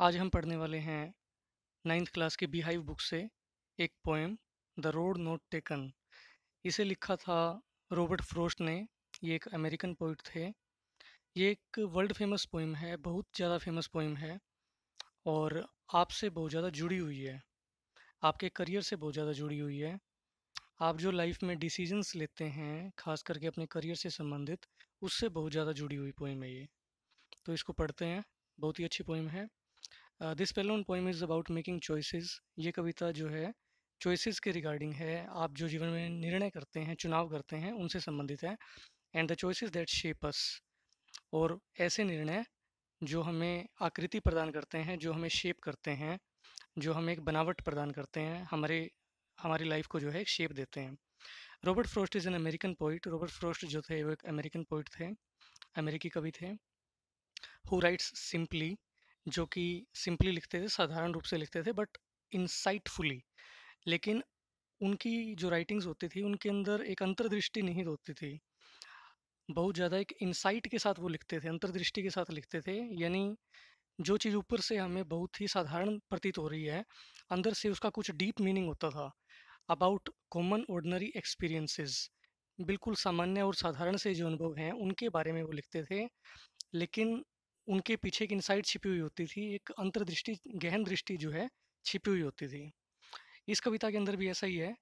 आज हम पढ़ने वाले हैं नाइन्थ क्लास के बिहाइव बुक से एक poem the road not taken इसे लिखा था रॉबर्ट फ्रोस्ट ने ये एक अमेरिकन पोइट थे ये एक वर्ल्ड फेमस पोइम है बहुत ज़्यादा फेमस पोइम है और आपसे बहुत ज़्यादा जुड़ी हुई है आपके करियर से बहुत ज़्यादा जुड़ी हुई है आप जो लाइफ में डिसीजंस लेते हैं खास करके अपने करियर से संबंधित उससे बहुत ज़्यादा जुड़ी हुई पोइम है ये तो इसको पढ़ते हैं बहुत ही अच्छी पोइम है दिस पेलोन poem is about making choices ये कविता जो है चॉइसेस के रिगार्डिंग है आप जो जीवन में निर्णय करते हैं चुनाव करते हैं उनसे संबंधित है and the choices that shape us और ऐसे निर्णय जो हमें आकृति प्रदान करते हैं जो हमें शेप करते हैं जो हमें एक बनावट प्रदान करते हैं हमारे हमारी लाइफ को जो है शेप देते हैं Robert Frost is an American poet Robert Frost जो थे वो एक अमेरिकन पोइट थे अमेरिकी कवि थे हु राइट्स सिंपली जो कि सिंपली लिखते थे साधारण रूप से लिखते थे बट इंसाइटफुली लेकिन उनकी जो राइटिंग्स होती थी उनके अंदर एक अंतर्दृष्टि नहीं होती थी बहुत ज़्यादा एक इंसाइट के साथ वो लिखते थे अंतर्दृष्टि के साथ लिखते थे यानी जो चीज़ ऊपर से हमें बहुत ही साधारण प्रतीत हो रही है अंदर से उसका कुछ डीप मीनिंग होता था अबाउट कॉमन ऑर्डनरी एक्सपीरियंसेस बिल्कुल सामान्य और साधारण से जो अनुभव हैं उनके बारे में वो लिखते थे लेकिन उनके पीछे एक इनसाइट छिपी हुई होती थी एक अंतर्दृष्टि गहन दृष्टि जो है छिपी हुई होती थी इस कविता के अंदर भी ऐसा ही है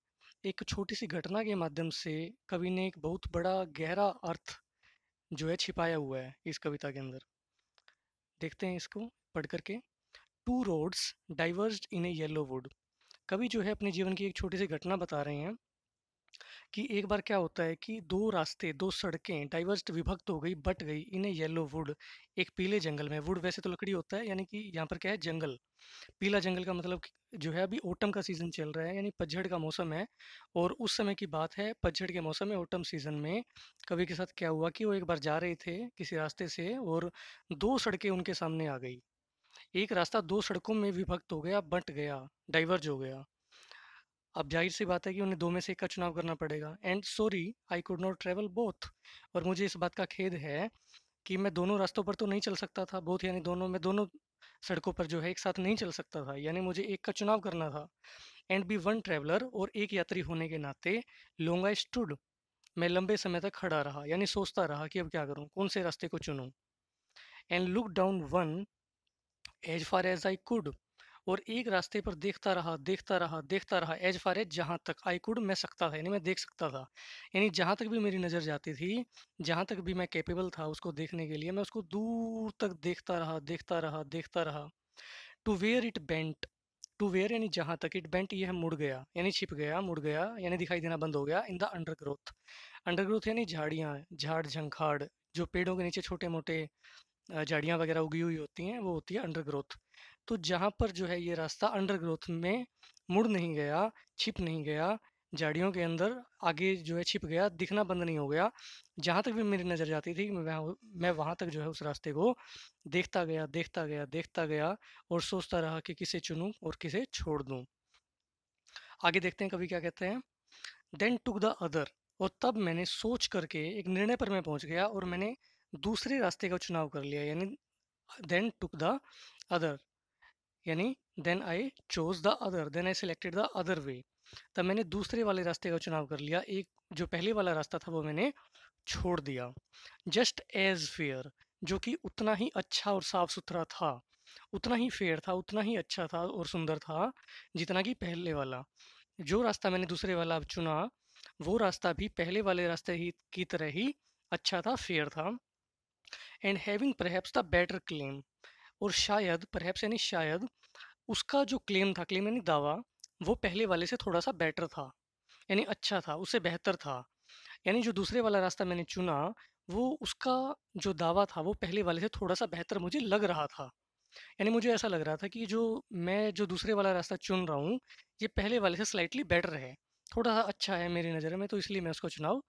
एक छोटी सी घटना के माध्यम से कवि ने एक बहुत बड़ा गहरा अर्थ जो है छिपाया हुआ है इस कविता के अंदर देखते हैं इसको पढ़ करके two roads diverge in a yellow wood कवि जो है अपने जीवन की एक छोटी सी घटना बता रहे हैं कि एक बार क्या होता है कि दो रास्ते दो सड़कें डाइवर्स्ट विभक्त हो गई बट गई इन येलो वुड एक पीले जंगल में वुड वैसे तो लकड़ी होता है यानी कि यहाँ पर क्या है जंगल पीला जंगल का मतलब जो है अभी ओटम का सीजन चल रहा है यानी पतझड़ का मौसम है और उस समय की बात है पतझड़ के मौसम में ओटम सीजन में कवि के साथ क्या हुआ कि वो एक बार जा रहे थे किसी रास्ते से और दो सड़कें उनके सामने आ गई एक रास्ता दो सड़कों में विभक्त हो गया बंट गया डाइवर्ज हो गया अब जाहिर सी बात है कि उन्हें दो में से एक का चुनाव करना पड़ेगा and sorry I could not travel both और मुझे इस बात का खेद है कि मैं दोनों रास्तों पर तो नहीं चल सकता था बोथ यानी दोनों में दोनों सड़कों पर जो है एक साथ नहीं चल सकता था यानी मुझे एक का चुनाव करना था एंड बी वन ट्रैवलर और एक यात्री होने के नाते लोंग आई स्टूड मैं लंबे समय तक खड़ा रहा यानी सोचता रहा कि अब क्या करूं कौन से रास्ते को चुनूं and look down one as far as I could और एक रास्ते पर देखता रहा देखता रहा देखता रहा एज फार एज जहाँ तक आई कुड मैं सकता था यानी मैं देख सकता था यानी जहाँ तक भी मेरी नज़र जाती थी जहाँ तक भी मैं कैपेबल था उसको देखने के लिए मैं उसको दूर तक देखता रहा देखता रहा देखता रहा to where it bent to where यानी जहाँ तक इट बेंट यह मुड़ गया यानी छिप गया मुड़ गया यानी दिखाई देना बंद हो गया इन द अंडरग्रोथ अंडरग्रोथ यानी झाड़ियाँ झाड़ झंखाड़ जो पेड़ों के नीचे छोटे मोटे झाड़ियाँ वगैरह उगी हुई होती हैं वो होती है अंडरग्रोथ तो जहाँ पर जो है ये रास्ता अंडरग्रोथ में मुड़ नहीं गया छिप नहीं गया झाड़ियों के अंदर आगे जो है छिप गया दिखना बंद नहीं हो गया जहाँ तक भी मेरी नज़र जाती थी मैं मैं वहाँ तक जो है उस रास्ते को देखता गया देखता गया देखता गया और सोचता रहा कि किसे चुनूँ और किसे छोड़ दूँ आगे देखते हैं कभी क्या कहते हैं देन टुक द अदर और तब मैंने सोच करके एक निर्णय पर मैं पहुँच गया और मैंने दूसरे रास्ते का चुनाव कर लिया यानी देन टुक द अदर यानी then I chose the other then I selected the other way तब मैंने दूसरे वाले रास्ते का चुनाव कर लिया एक जो पहले वाला रास्ता था वो मैंने छोड़ दिया जस्ट एज फेयर जो कि उतना ही अच्छा और साफ सुथरा था उतना ही फेयर था उतना ही अच्छा था और सुंदर था जितना कि पहले वाला जो रास्ता मैंने दूसरे वाला अब चुना वो रास्ता भी पहले वाले रास्ते ही की तरह ही अच्छा था फेयर था and having perhaps the better claim और शायद परहैप्स यानी शायद उसका जो क्लेम था क्लेम यानी दावा वो पहले वाले से थोड़ा सा बेटर था यानी अच्छा था उससे बेहतर था यानी जो दूसरे वाला रास्ता मैंने चुना वो उसका जो दावा था वो पहले वाले से थोड़ा सा बेहतर मुझे लग रहा था यानी मुझे ऐसा लग रहा था कि जो मैं जो दूसरे वाला रास्ता चुन रहा हूँ ये पहले वाले से स्लाइटली बेटर है थोड़ा सा अच्छा है मेरी नज़र में तो इसलिए मैं उसका चुनाव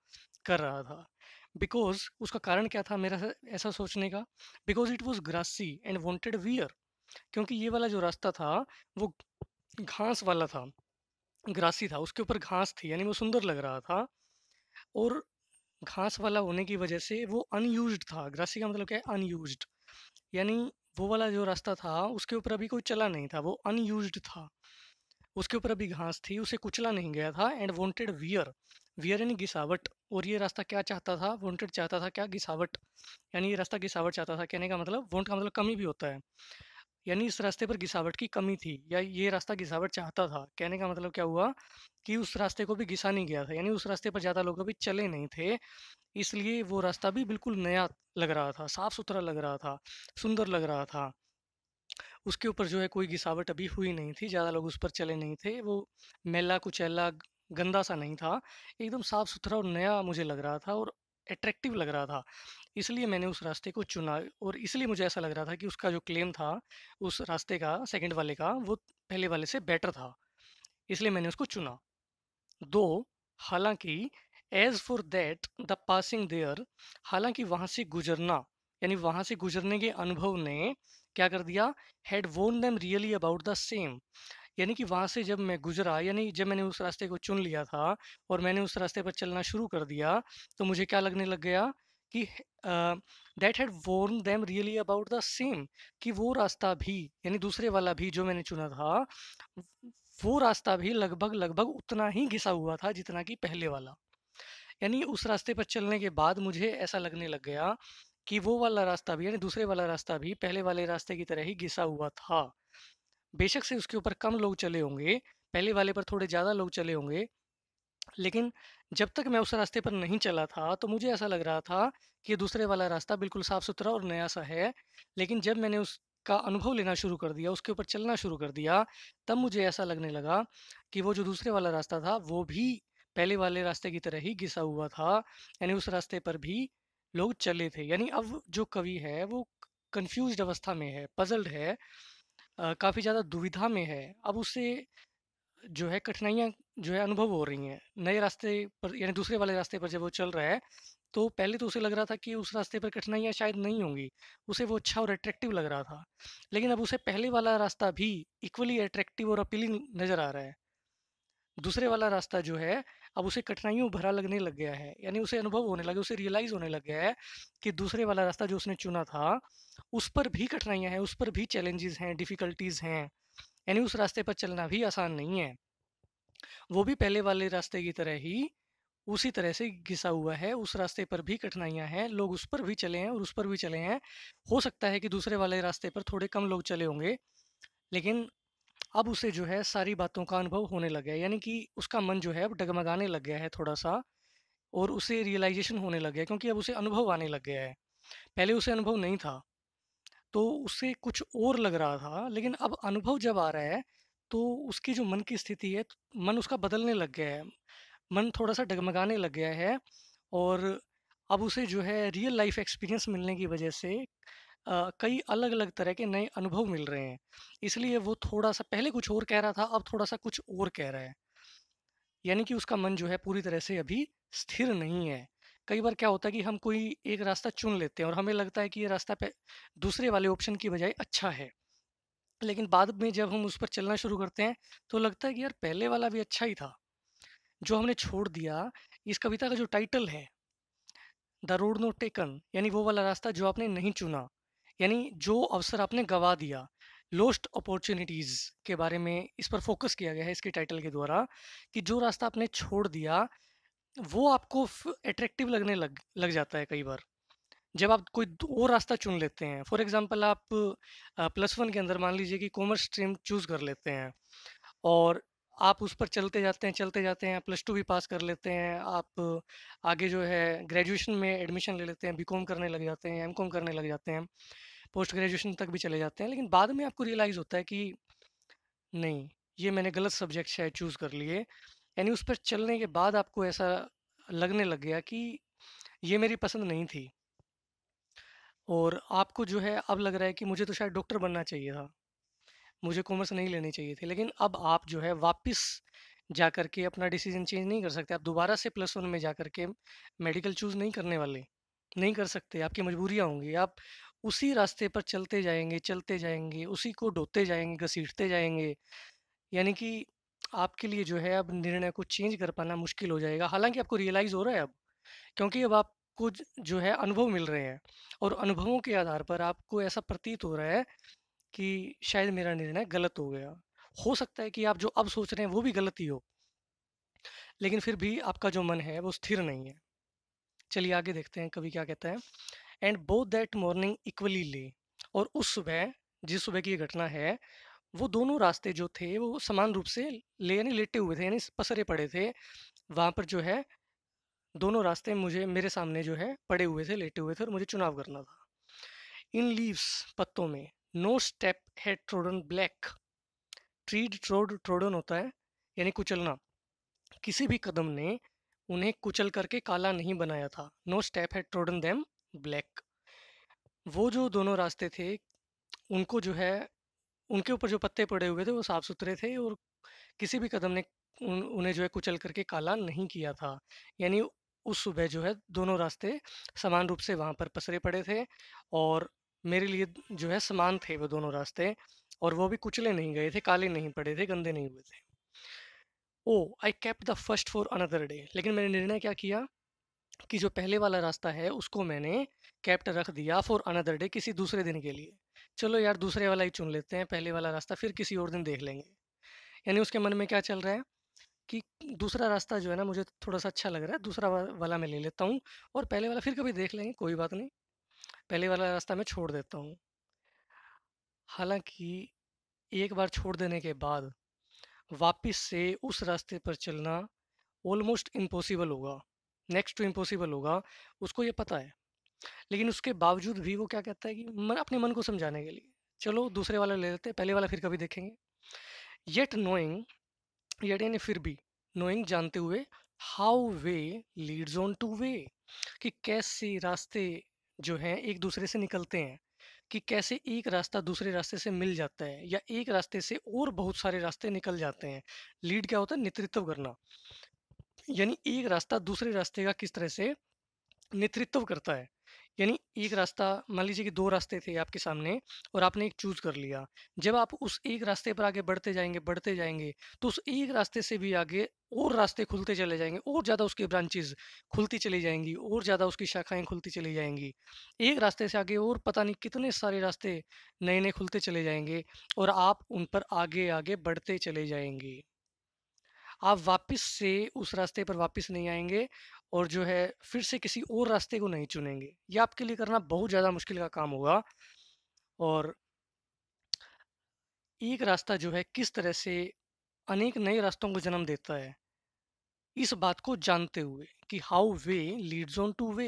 कर रहा था बिकॉज उसका कारण क्या था मेरा ऐसा सोचने का because it was grassy and wanted wear क्योंकि ये वाला जो रास्ता था वो घास वाला था ग्रासी था उसके ऊपर घास थी यानी वो सुंदर लग रहा था और घास वाला होने की वजह से वो अनयूज था ग्रासी का मतलब क्या है अनयूज यानी वो वाला जो रास्ता था उसके ऊपर अभी कोई चला नहीं था वो अनयूज था उसके ऊपर अभी घास थी उसे कुचला नहीं गया था एंड वॉन्टेड वियर वियर यानी घिसावट और ये रास्ता क्या चाहता था वॉन्टेड चाहता था क्या घिसावट यानी ये रास्ता घिसावट चाहता था कहने का मतलब वॉन्ट का मतलब कमी भी होता है यानी इस रास्ते पर घिसावट की कमी थी या ये रास्ता घिसावट चाहता था कहने का मतलब क्या हुआ कि उस रास्ते को भी घिसा नहीं गया था यानी उस रास्ते पर ज़्यादा लोग अभी चले नहीं थे इसलिए वो रास्ता भी बिल्कुल नया लग रहा था साफ़ सुथरा लग रहा था सुंदर लग रहा था उसके ऊपर जो है कोई घिसावट अभी हुई नहीं थी ज़्यादा लोग उस पर चले नहीं थे वो मेला कुचैला गंदा सा नहीं था एकदम साफ़ सुथरा और नया मुझे लग रहा था और अट्रैक्टिव लग रहा था इसलिए मैंने उस रास्ते को चुना और इसलिए मुझे ऐसा लग रहा था कि उसका जो क्लेम था उस रास्ते का सेकंड वाले का वो पहले वाले से बेटर था इसलिए मैंने उसको चुना दो हालांकि as for that the passing there हालांकि वहाँ से गुजरना यानी वहाँ से गुजरने के अनुभव ने क्या कर दिया had worn them really about the same यानी कि वहाँ से जब मैं गुजरा यानी जब मैंने उस रास्ते को चुन लिया था और मैंने उस रास्ते पर चलना शुरू कर दिया तो मुझे क्या लगने लग गया कि that had worn them really about the same कि वो रास्ता भी यानी दूसरे वाला भी जो मैंने चुना था वो रास्ता भी लगभग लगभग उतना ही घिसा हुआ था जितना कि पहले वाला यानी उस रास्ते पर चलने के बाद मुझे ऐसा लगने लग गया कि वो वाला रास्ता भी यानी दूसरे वाला रास्ता भी पहले वाले रास्ते की तरह ही घिसा हुआ था बेशक से उसके ऊपर कम लोग चले होंगे पहले वाले पर थोड़े ज़्यादा लोग चले होंगे लेकिन जब तक मैं उस रास्ते पर नहीं चला था तो मुझे ऐसा लग रहा था कि दूसरे वाला रास्ता बिल्कुल साफ़ सुथरा और नया सा है लेकिन जब मैंने उसका अनुभव लेना शुरू कर दिया उसके ऊपर चलना शुरू कर दिया तब मुझे ऐसा लगने लगा कि वो जो दूसरे वाला रास्ता था वो भी पहले वाले रास्ते की तरह ही घिसा हुआ था यानी उस रास्ते पर भी लोग चले थे यानी अब जो कवि है वो कन्फ्यूज अवस्था में है पजल्ड है काफ़ी ज़्यादा दुविधा में है अब उसे जो है कठिनाइयाँ जो है अनुभव हो रही हैं नए रास्ते पर यानी दूसरे वाले रास्ते पर जब वो चल रहा है तो पहले तो उसे लग रहा था कि उस रास्ते पर कठिनाइयाँ शायद नहीं होंगी उसे वो अच्छा और अट्रैक्टिव लग रहा था लेकिन अब उसे पहले वाला रास्ता भी इक्वली अट्रैक्टिव और अपीलिंग नज़र आ रहा है दूसरे वाला रास्ता जो है अब उसे कठिनाइयों भरा लगने लग गया है यानी उसे अनुभव होने लगे उसे रियलाइज होने लग गया है कि दूसरे वाला रास्ता जो उसने चुना था उस पर भी कठिनाइयाँ हैं उस पर भी चैलेंजेस हैं डिफ़िकल्टीज हैं यानी उस रास्ते पर चलना भी आसान नहीं है वो भी पहले वाले रास्ते की तरह ही उसी तरह से घिसा हुआ है उस रास्ते पर भी कठिनाइयां हैं लोग उस पर भी चले हैं और उस पर भी चले हैं हो सकता है कि दूसरे वाले रास्ते पर थोड़े कम लोग चले होंगे लेकिन अब उसे जो है सारी बातों का अनुभव होने लग गया यानी कि उसका मन जो है अब डगमगाने लग गया है थोड़ा सा और उसे रियलाइजेशन होने लग गया क्योंकि अब उसे अनुभव आने लग गया है पहले उसे अनुभव नहीं था तो उसे कुछ और लग रहा था लेकिन अब अनुभव जब आ रहा है तो उसकी जो मन की स्थिति है मन उसका बदलने लग गया है मन थोड़ा सा डगमगाने लग गया है और अब उसे जो है रियल लाइफ एक्सपीरियंस मिलने की वजह से कई अलग-अलग तरह के नए अनुभव मिल रहे हैं। इसलिए वो थोड़ा-सा पहले कुछ और कह रहा था, अब थोड़ा-सा कुछ और कह रहा है। यानी कि उसका मन जो है पूरी तरह से अभी स्थिर नहीं है। कई बार क्या होता है कि हम कोई एक रास्ता चुन लेते हैं और हमें लगता है कि ये रास्ता पे दूसरे वाले ऑप्शन की बजाय अच्छा है। लेकिन बाद में जब हम उस पर चलना शुरू करते हैं, तो लगता है कि यार पहले वाला भी अच्छा ही था। जो हमने छोड़ दिया, इस कविता का जो टाइटल है, द रोड नो टेकन यानी वो वाला रास्ता जो आपने नहीं चुना। यानी जो अवसर आपने गवा दिया लोस्ट अपॉर्चुनिटीज़ के बारे में इस पर फोकस किया गया है इसके टाइटल के द्वारा कि जो रास्ता आपने छोड़ दिया वो आपको अट्रैक्टिव लगने लग लग जाता है कई बार जब आप कोई दो रास्ता चुन लेते हैं फॉर एग्जांपल आप प्लस वन के अंदर मान लीजिए कि कॉमर्स स्ट्रीम चूज़ कर लेते हैं और आप उस पर चलते जाते हैं चलते जाते हैं प्लस टू भी पास कर लेते हैं आप आगे जो है ग्रेजुएशन में एडमिशन ले लेते हैं बीकॉम करने लग जाते हैं एमकॉम करने लग जाते हैं पोस्ट ग्रेजुएशन तक भी चले जाते हैं लेकिन बाद में आपको रियलाइज़ होता है कि नहीं ये मैंने गलत सब्जेक्ट शायद चूज़ कर लिए यानी उस पर चलने के बाद आपको ऐसा लगने लग गया कि ये मेरी पसंद नहीं थी और आपको जो है अब लग रहा है कि मुझे तो शायद डॉक्टर बनना चाहिए था मुझे कॉमर्स नहीं लेने चाहिए थे लेकिन अब आप जो है वापस जा कर के अपना डिसीजन चेंज नहीं कर सकते आप दोबारा से प्लस वन में जा कर के मेडिकल चूज़ नहीं करने वाले नहीं कर सकते आपकी मजबूरियाँ होंगी आप उसी रास्ते पर चलते जाएंगे चलते जाएंगे उसी को ढोते जाएंगे घसीटते जाएंगे यानी कि आपके लिए जो है अब निर्णय को चेंज कर पाना मुश्किल हो जाएगा हालांकि आपको रियलाइज़ हो रहा है अब क्योंकि अब आपको जो है अनुभव मिल रहे हैं और अनुभवों के आधार पर आपको ऐसा प्रतीत हो रहा है कि शायद मेरा निर्णय गलत हो गया हो सकता है कि आप जो अब सोच रहे हैं वो भी गलत ही हो लेकिन फिर भी आपका जो मन है वो स्थिर नहीं है चलिए आगे देखते हैं कभी क्या कहता है and both that morning equally lay और उस सुबह जिस सुबह की ये घटना है वो दोनों रास्ते जो थे वो समान रूप से ले यानी लेटे हुए थे यानी पसरे पड़े थे वहाँ पर जो है दोनों रास्ते मुझे मेरे सामने जो है पड़े हुए थे लेटे हुए थे और मुझे चुनाव करना था इन लीव्स पत्तों में नो स्टेप है trodden black tread trod trodden होता है यानी कुचलना किसी भी कदम ने उन्हें कुचल करके काला नहीं बनाया था नो स्टेप है ट्रोडन दैम ब्लैक वो जो दोनों रास्ते थे उनको जो है उनके ऊपर जो पत्ते पड़े हुए थे वो साफ सुथरे थे और किसी भी कदम ने उन, उन्हें जो है कुचल करके काला नहीं किया था यानी उस सुबह जो है दोनों रास्ते समान रूप से वहाँ पर पसरे पड़े थे और मेरे लिए जो है समान थे वो दोनों रास्ते और वो भी कुचले नहीं गए थे काले नहीं पड़े थे गंदे नहीं हुए थे oh I kept the first for another day लेकिन मैंने निर्णय क्या किया कि जो पहले वाला रास्ता है उसको मैंने कैप्ट रख दिया फॉर अनदर डे किसी दूसरे दिन के लिए चलो यार दूसरे वाला ही चुन लेते हैं पहले वाला रास्ता फिर किसी और दिन देख लेंगे यानी उसके मन में क्या चल रहा है कि दूसरा रास्ता जो है ना मुझे थोड़ा सा अच्छा लग रहा है दूसरा वाला मैं ले लेता हूँ और पहले वाला फिर कभी देख लेंगे कोई बात नहीं पहले वाला रास्ता मैं छोड़ देता हूँ हालांकि एक बार छोड़ देने के बाद वापस से उस रास्ते पर चलना ऑलमोस्ट इम्पॉसिबल होगा नेक्स्ट टू तो इम्पॉसिबल होगा उसको ये पता है लेकिन उसके बावजूद भी वो क्या कहता है कि मन अपने मन को समझाने के लिए चलो दूसरे वाला ले लेते हैं पहले वाला फिर कभी देखेंगे येट नोइंग येट यानी फिर भी नोइंग जानते हुए how way leads on to way कि कैसे रास्ते जो हैं एक दूसरे से निकलते हैं कि कैसे एक रास्ता दूसरे रास्ते से मिल जाता है या एक रास्ते से और बहुत सारे रास्ते निकल जाते हैं लीड क्या होता है नेतृत्व करना यानी एक रास्ता दूसरे रास्ते का किस तरह से नेतृत्व करता है यानी एक रास्ता मान लीजिए कि दो रास्ते थे आपके सामने और आपने एक चूज कर लिया जब आप उस एक रास्ते पर आगे बढ़ते जाएंगे बढ़ते जाएंगे तो उस एक रास्ते से भी आगे और रास्ते खुलते चले जाएंगे और ज़्यादा उसकी ब्रांचेज खुलती चली जाएंगी और ज़्यादा उसकी शाखाएं खुलती चली जाएंगी एक रास्ते से आगे और पता नहीं कितने सारे रास्ते नए नए खुलते चले जाएंगे और आप उन पर आगे आगे बढ़ते चले जाएंगे आप वापस से उस रास्ते पर वापस नहीं आएंगे और जो है फिर से किसी और रास्ते को नहीं चुनेंगे ये आपके लिए करना बहुत ज़्यादा मुश्किल का काम होगा और एक रास्ता जो है किस तरह से अनेक नए रास्तों को जन्म देता है इस बात को जानते हुए कि how way leads on to way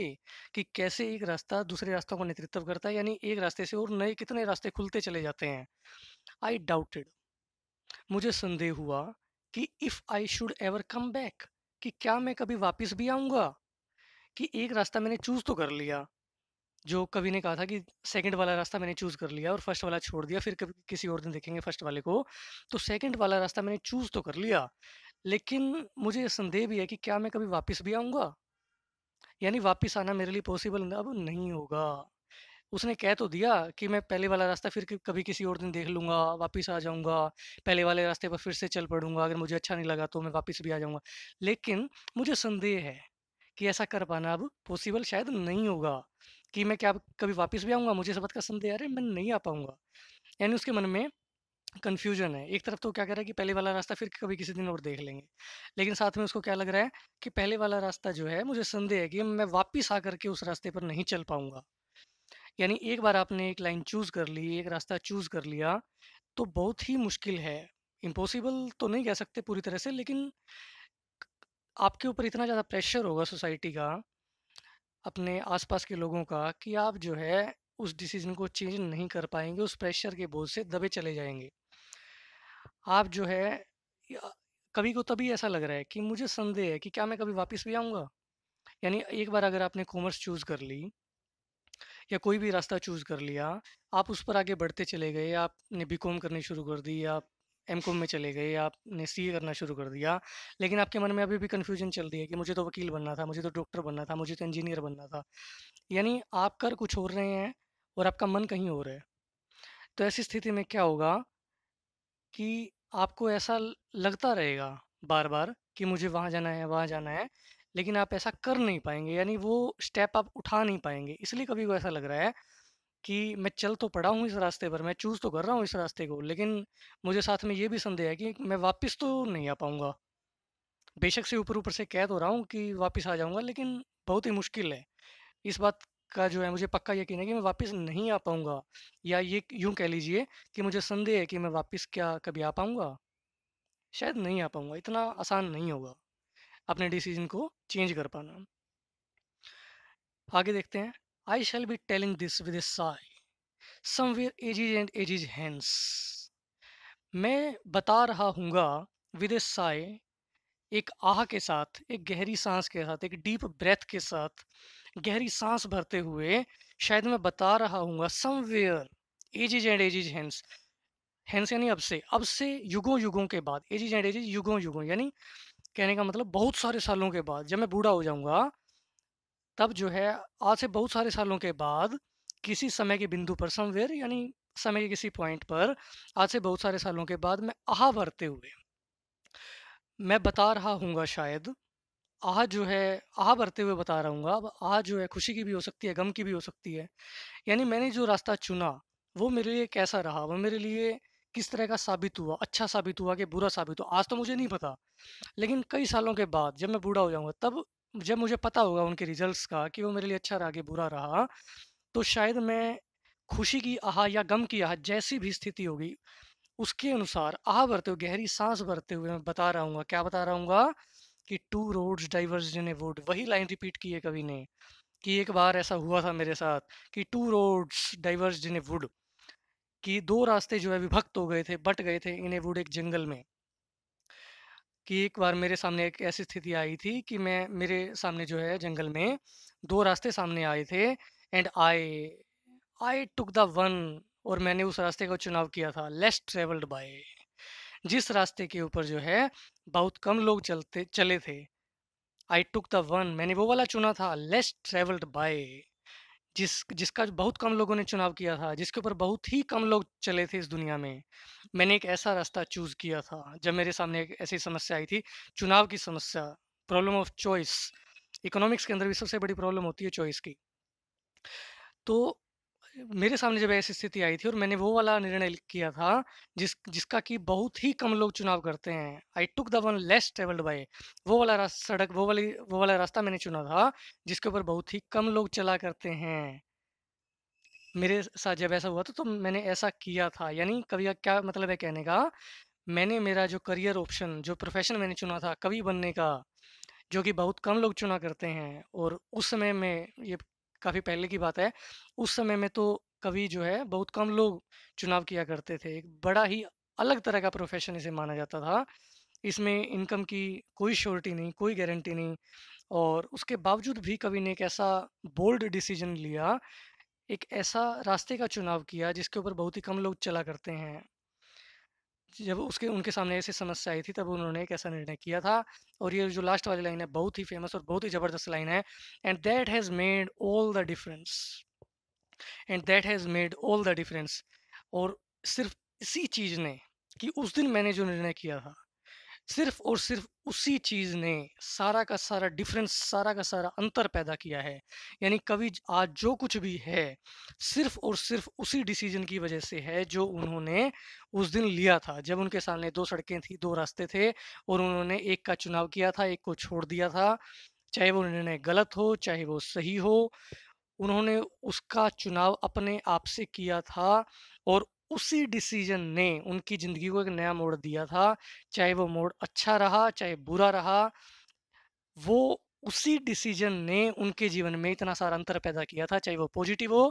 कि कैसे एक रास्ता दूसरे रास्तों का नेतृत्व करता है यानी एक रास्ते से और नए कितने रास्ते खुलते चले जाते हैं आई डाउटेड मुझे संदेह हुआ कि if I should ever come back कि क्या मैं कभी वापस भी आऊँगा कि एक रास्ता मैंने चूज़ तो कर लिया जो कभी ने कहा था कि सेकंड वाला रास्ता मैंने चूज़ कर लिया और फर्स्ट वाला छोड़ दिया फिर कभी किसी और दिन देखेंगे फर्स्ट वाले को तो सेकंड वाला रास्ता मैंने चूज़ तो कर लिया लेकिन मुझे संदेह भी है कि क्या मैं कभी वापस भी आऊँगा यानी वापस आना मेरे लिए पॉसिबल अब नहीं होगा उसने कह तो दिया कि मैं पहले वाला रास्ता फिर कभी किसी और दिन देख लूँगा वापस आ जाऊँगा पहले वाले रास्ते पर फिर से चल पड़ूंगा अगर मुझे अच्छा नहीं लगा तो मैं वापस भी आ जाऊँगा लेकिन मुझे संदेह है कि ऐसा कर पाना अब पॉसिबल शायद नहीं होगा कि मैं क्या कभी वापस भी आऊँगा मुझे इस बात का संदेह आ रहा है मैं नहीं आ पाऊंगा यानी उसके मन में कन्फ्यूजन है एक तरफ तो क्या कह रहा है कि पहले वाला रास्ता फिर कभी किसी दिन और देख लेंगे लेकिन साथ में उसको क्या लग रहा है कि पहले वाला रास्ता जो है मुझे संदेह है कि मैं वापस आकर के उस रास्ते पर नहीं चल पाऊंगा यानी एक बार आपने एक लाइन चूज कर ली एक रास्ता चूज कर लिया तो बहुत ही मुश्किल है इम्पॉसिबल तो नहीं कह सकते पूरी तरह से लेकिन आपके ऊपर इतना ज़्यादा प्रेशर होगा सोसाइटी का अपने आसपास के लोगों का कि आप जो है उस डिसीजन को चेंज नहीं कर पाएंगे उस प्रेशर के बोझ से दबे चले जाएंगे आप जो है कभी को तभी ऐसा लग रहा है कि मुझे संदेह है कि क्या मैं कभी वापस भी आऊँगा यानी एक बार अगर आपने कॉमर्स चूज़ कर ली या कोई भी रास्ता चूज़ कर लिया आप उस पर आगे बढ़ते चले गए आपने बी कॉम करनी शुरू कर दी आप एम कॉम में चले गए आपने सी ए करना शुरू कर दिया लेकिन आपके मन में अभी भी कन्फ्यूजन चल रही है कि मुझे तो वकील बनना था मुझे तो डॉक्टर बनना था मुझे तो इंजीनियर बनना था यानी आप कर कुछ और रहे हैं और आपका मन कहीं और है तो ऐसी स्थिति में क्या होगा कि आपको ऐसा लगता रहेगा बार बार कि मुझे वहाँ जाना है वहाँ जाना है लेकिन आप ऐसा कर नहीं पाएंगे यानी वो स्टेप आप उठा नहीं पाएंगे इसलिए कभी को ऐसा लग रहा है कि मैं चल तो पड़ा हूँ इस रास्ते पर मैं चूज़ तो कर रहा हूँ इस रास्ते को लेकिन मुझे साथ में ये भी संदेह है कि मैं वापस तो नहीं आ पाऊँगा बेशक से ऊपर ऊपर से कह तो रहा हूँ कि वापस आ जाऊँगा लेकिन बहुत ही मुश्किल है इस बात का जो है मुझे पक्का यकीन है कि मैं वापस नहीं आ पाऊँगा या ये यूँ कह लीजिए कि मुझे संदेह है कि मैं वापस क्या कभी आ पाऊँगा शायद नहीं आ पाऊँगा इतना आसान नहीं होगा अपने डिसीजन को चेंज कर पाना आगे देखते हैं I shall be telling this with ages and ages hence मैं बता रहा हूँगा विद ए साय एक आह के साथ एक गहरी सांस के साथ एक डीप ब्रेथ के साथ गहरी सांस भरते हुए शायद मैं बता रहा हूँगा somewhere ages and ages is hence यानी अब से अब से युगों युगों के बाद एजिज एंड एजिज युगों युगों यानी कहने का मतलब बहुत सारे सालों के बाद जब मैं बूढ़ा हो जाऊंगा तब जो है आज से बहुत सारे सालों के बाद किसी समय के बिंदु पर समवेयर यानी समय के किसी पॉइंट पर आज से बहुत सारे सालों के बाद मैं आह भरते हुए मैं बता रहा हूँ शायद आह जो है आह भरते हुए बता रहा हूँ अब आह जो है खुशी की भी हो सकती है गम की भी हो सकती है यानी मैंने जो रास्ता चुना वो मेरे लिए कैसा रहा वो मेरे लिए किस तरह का साबित हुआ अच्छा साबित हुआ कि बुरा साबित हुआ आज तो मुझे नहीं पता लेकिन कई सालों के बाद जब मैं बूढ़ा हो जाऊंगा तब जब मुझे पता होगा उनके रिजल्ट्स का कि वो मेरे लिए अच्छा रहा कि बुरा रहा तो शायद मैं खुशी की आह या गम की आह जैसी भी स्थिति होगी उसके अनुसार आह भरते हुए गहरी सांस भरते हुए मैं बता रहा हूँ क्या बता रहा हूँ कि टू रोड्स डाइवर्स ने वोट वही लाइन रिपीट की है कवि ने कि एक बार ऐसा हुआ था मेरे साथ कि टू रोड्स डाइवर्स जिन्हें वुड कि दो रास्ते जो है विभक्त हो गए थे बट गए थे इन वुड एक जंगल में कि एक बार मेरे सामने एक ऐसी स्थिति आई थी कि मैं मेरे सामने जो है जंगल में दो रास्ते सामने आए थे and I I took the one और मैंने उस रास्ते का चुनाव किया था लेस ट्रेवल्ड बाय जिस रास्ते के ऊपर जो है बहुत कम लोग चलते चले थे आई टुक द वन मैंने वो वाला चुना था लेस ट्रेवल्ड बाय जिस जिसका बहुत कम लोगों ने चुनाव किया था जिसके ऊपर बहुत ही कम लोग चले थे इस दुनिया में मैंने एक ऐसा रास्ता चूज किया था जब मेरे सामने एक ऐसी समस्या आई थी चुनाव की समस्या प्रॉब्लम ऑफ चॉइस इकोनॉमिक्स के अंदर भी सबसे बड़ी प्रॉब्लम होती है चॉइस की तो मेरे सामने जब ऐसी स्थिति आई थी और मैंने वो वाला निर्णय किया था जिस जिसका कि बहुत ही कम लोग चुनाव करते हैं I took the one less travelled by वो वाला रास्ता सड़क वो वाली वो वाला रास्ता मैंने चुना था जिसके ऊपर बहुत ही कम लोग चला करते हैं मेरे साथ जब ऐसा हुआ था तो मैंने ऐसा किया था यानी कभी क्या मतलब है कहने का मैंने मेरा जो करियर ऑप्शन जो प्रोफेशन मैंने चुना था कवि बनने का जो कि बहुत कम लोग चुना करते हैं और उस समय में ये काफ़ी पहले की बात है उस समय में तो कवि जो है बहुत कम लोग चुनाव किया करते थे एक बड़ा ही अलग तरह का प्रोफेशन इसे माना जाता था इसमें इनकम की कोई श्योरिटी नहीं कोई गारंटी नहीं और उसके बावजूद भी कवि ने एक ऐसा बोल्ड डिसीजन लिया एक ऐसा रास्ते का चुनाव किया जिसके ऊपर बहुत ही कम लोग चला करते हैं जब उसके उनके सामने ऐसी समस्या आई थी तब उन्होंने एक ऐसा निर्णय किया था और ये जो लास्ट वाली लाइन है बहुत ही फेमस और बहुत ही ज़बरदस्त लाइन है and that has made all the difference and that has made all the difference और सिर्फ इसी चीज़ ने कि उस दिन मैंने जो निर्णय किया था सिर्फ और सिर्फ उसी चीज़ ने सारा का सारा डिफरेंस सारा का सारा अंतर पैदा किया है यानी कवि आज जो कुछ भी है सिर्फ और सिर्फ उसी डिसीजन की वजह से है जो उन्होंने उस दिन लिया था जब उनके सामने दो सड़कें थी दो रास्ते थे और उन्होंने एक का चुनाव किया था एक को छोड़ दिया था चाहे वो निर्णय गलत हो चाहे वो सही हो उन्होंने उसका चुनाव अपने आप से किया था और उसी डिसीजन ने उनकी ज़िंदगी को एक नया मोड़ दिया था चाहे वो मोड़ अच्छा रहा चाहे बुरा रहा वो उसी डिसीजन ने उनके जीवन में इतना सारा अंतर पैदा किया था चाहे वो पॉजिटिव हो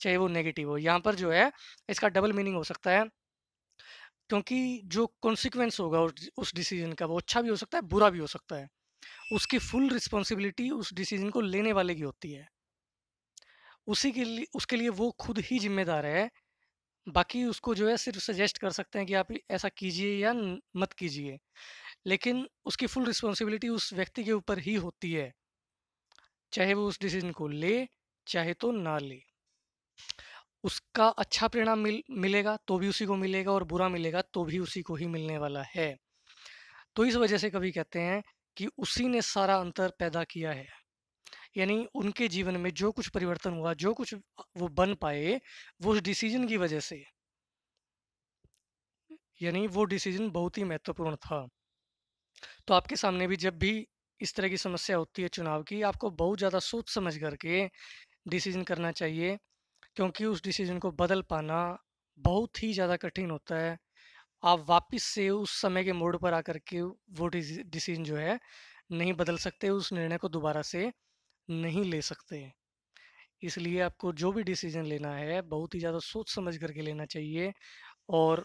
चाहे वो नेगेटिव हो यहाँ पर जो है इसका डबल मीनिंग हो सकता है क्योंकि जो कॉन्सिक्वेंस होगा उस डिसीजन का वो अच्छा भी हो सकता है बुरा भी हो सकता है उसकी फुल रिस्पॉन्सिबिलिटी उस डिसीजन को लेने वाले की होती है उसी के लिए उसके लिए वो खुद ही जिम्मेदार है बाकी उसको जो है सिर्फ सजेस्ट कर सकते हैं कि आप ऐसा कीजिए या मत कीजिए लेकिन उसकी फुल रिस्पॉन्सिबिलिटी उस व्यक्ति के ऊपर ही होती है चाहे वो उस डिसीजन को ले चाहे तो ना ले उसका अच्छा परिणाम मिल मिलेगा तो भी उसी को मिलेगा और बुरा मिलेगा तो भी उसी को ही मिलने वाला है तो इस वजह से कभी कहते हैं कि उसी ने सारा अंतर पैदा किया है यानी उनके जीवन में जो कुछ परिवर्तन हुआ जो कुछ वो बन पाए वो उस डिसीजन की वजह से यानी वो डिसीजन बहुत ही महत्वपूर्ण था तो आपके सामने भी जब भी इस तरह की समस्या होती है चुनाव की आपको बहुत ज़्यादा सोच समझ करके डिसीजन करना चाहिए क्योंकि उस डिसीजन को बदल पाना बहुत ही ज़्यादा कठिन होता है आप वापस से उस समय के मोड़ पर आकर के वो डिसीजन जो है नहीं बदल सकते उस निर्णय को दोबारा से नहीं ले सकते इसलिए आपको जो भी डिसीजन लेना है बहुत ही ज़्यादा सोच समझ करके लेना चाहिए और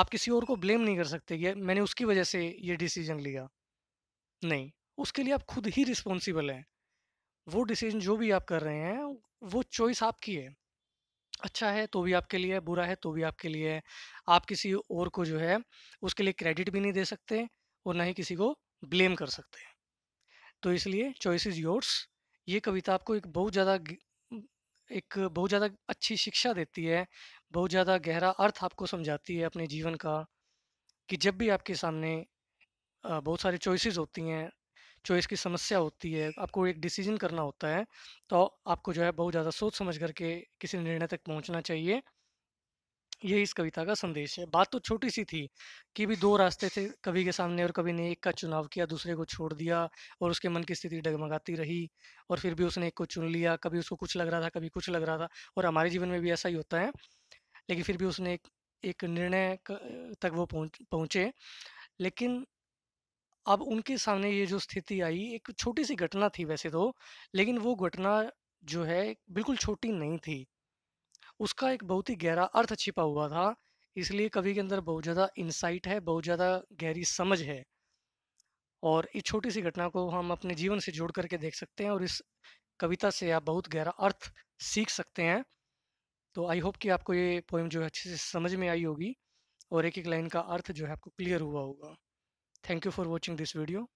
आप किसी और को ब्लेम नहीं कर सकते कि मैंने उसकी वजह से ये डिसीजन लिया नहीं उसके लिए आप खुद ही रिस्पॉन्सिबल हैं वो डिसीजन जो भी आप कर रहे हैं वो चॉइस आपकी है अच्छा है तो भी आपके लिए है बुरा है तो भी आपके लिए है आप किसी और को जो है उसके लिए क्रेडिट भी नहीं दे सकते और ना ही किसी को ब्लेम कर सकते तो इसलिए चॉइस इज़ योर्स ये कविता आपको एक बहुत ज़्यादा एक बहुत ज़्यादा अच्छी शिक्षा देती है बहुत ज़्यादा गहरा अर्थ आपको समझाती है अपने जीवन का कि जब भी आपके सामने बहुत सारी चॉइसेस होती हैं चॉइस की समस्या होती है आपको एक डिसीजन करना होता है तो आपको जो है बहुत ज़्यादा सोच समझ करके किसी निर्णय तक पहुंचना चाहिए यही इस कविता का संदेश है बात तो छोटी सी थी कि भी दो रास्ते थे कवि के सामने और कवि ने एक का चुनाव किया दूसरे को छोड़ दिया और उसके मन की स्थिति डगमगाती रही और फिर भी उसने एक को चुन लिया कभी उसको कुछ लग रहा था कभी कुछ लग रहा था और हमारे जीवन में भी ऐसा ही होता है लेकिन फिर भी उसने एक, एक निर्णय तक वो पहुँचे लेकिन अब उनके सामने ये जो स्थिति आई एक छोटी सी घटना थी वैसे तो लेकिन वो घटना जो है बिल्कुल छोटी नहीं थी उसका एक बहुत ही गहरा अर्थ छिपा हुआ था इसलिए कवि के अंदर बहुत ज़्यादा इंसाइट है बहुत ज़्यादा गहरी समझ है और इस छोटी सी घटना को हम अपने जीवन से जोड़ करके देख सकते हैं और इस कविता से आप बहुत गहरा अर्थ सीख सकते हैं तो आई होप कि आपको ये पोइम जो है अच्छे से समझ में आई होगी और एक एक लाइन का अर्थ जो है आपको क्लियर हुआ होगा thank you for watching this video